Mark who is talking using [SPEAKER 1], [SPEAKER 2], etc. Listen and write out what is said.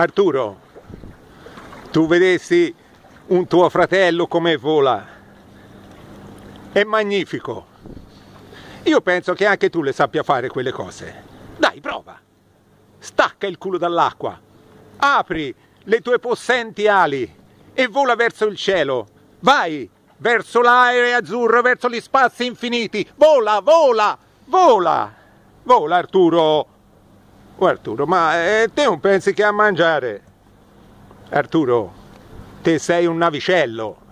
[SPEAKER 1] Arturo, tu vedessi un tuo fratello come vola, è magnifico. Io penso che anche tu le sappia fare quelle cose. Dai, prova. Stacca il culo dall'acqua, apri le tue possenti ali e vola verso il cielo. Vai verso l'aereo azzurro, verso gli spazi infiniti. Vola, vola, vola. Vola, Arturo. Oh Arturo, ma eh, te non pensi che a mangiare? Arturo, te sei un navicello.